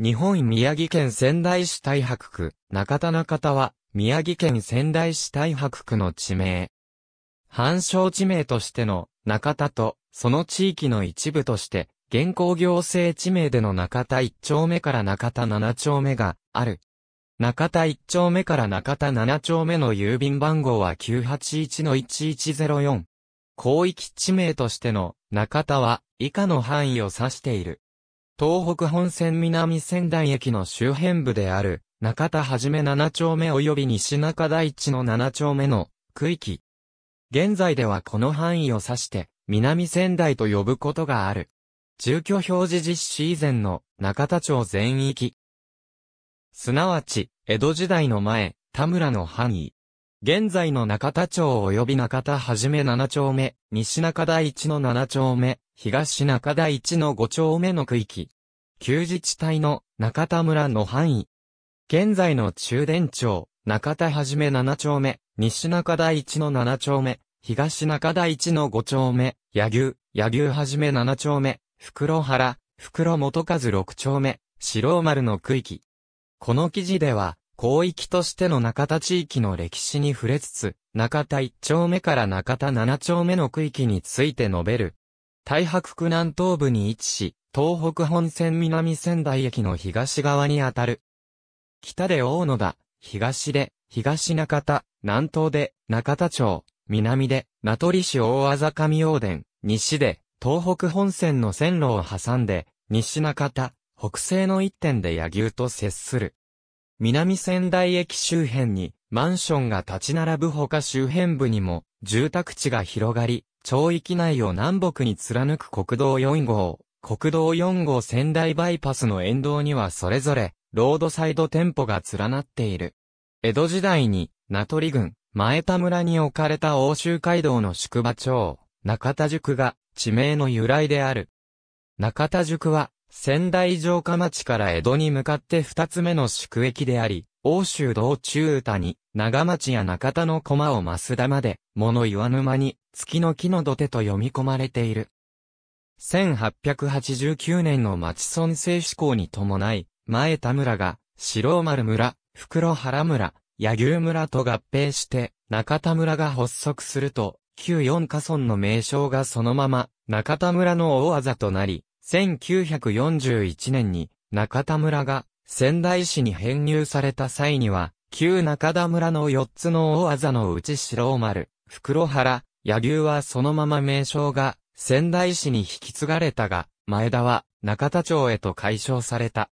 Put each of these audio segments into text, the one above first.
日本宮城県仙台市太白区、中田中田は、宮城県仙台市太白区の地名。繁昌地名としての中田と、その地域の一部として、現行行政地名での中田1丁目から中田7丁目がある。中田1丁目から中田7丁目の郵便番号は981-1104。広域地名としての中田は以下の範囲を指している。東北本線南仙台駅の周辺部である、中田はじめ7丁目及び西中大地の7丁目の区域。現在ではこの範囲を指して、南仙台と呼ぶことがある。住居表示実施以前の中田町全域。すなわち、江戸時代の前、田村の範囲。現在の中田町及び中田はじめ7丁目、西中第地の7丁目、東中田一の5丁目の区域。旧自治体の中田村の範囲。現在の中電町、中田はじめ7丁目、西中田一の7丁目、東中田一の5丁目、柳生、柳生はじめ7丁目、袋原、袋元和6丁目、白丸の区域。この記事では、広域としての中田地域の歴史に触れつつ、中田1丁目から中田7丁目の区域について述べる太白区南東部に位置し、東北本線南仙台駅の東側にあたる。北で大野田、東で、東中田、南東で、中田町、南で、名取市大あざ上大殿、西で、東北本線の線路を挟んで、西中田、北西の一点で野牛と接する。南仙台駅周辺に、マンションが立ち並ぶほか周辺部にも、住宅地が広がり、町域内を南北に貫く国道4号、国道4号仙台バイパスの沿道にはそれぞれ、ロードサイド店舗が連なっている。江戸時代に、名取郡、前田村に置かれた欧州街道の宿場町、中田宿が、地名の由来である。中田宿は、仙台城下町から江戸に向かって二つ目の宿駅であり、欧州道中歌に、長町や中田の駒を増田まで、物言わぬ間に、月の木の土手と読み込まれている。1889年の町村制施行に伴い、前田村が、白丸村、袋原村、柳生村と合併して、中田村が発足すると、旧四家村の名称がそのまま、中田村の大技となり、1941年に、中田村が、仙台市に編入された際には、旧中田村の4つの大技のうち白丸、袋原、野牛はそのまま名称が仙台市に引き継がれたが、前田は中田町へと解消された。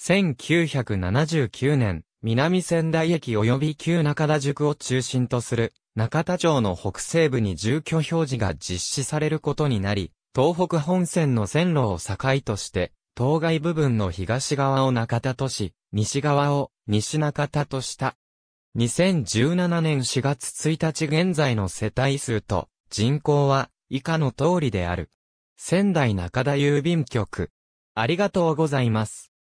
1979年、南仙台駅及び旧中田塾を中心とする中田町の北西部に住居表示が実施されることになり、東北本線の線路を境として当該部分の東側を中田とし、西側を西中田とした。2017年4月1日現在の世帯数と人口は以下の通りである。仙台中田郵便局。ありがとうございます。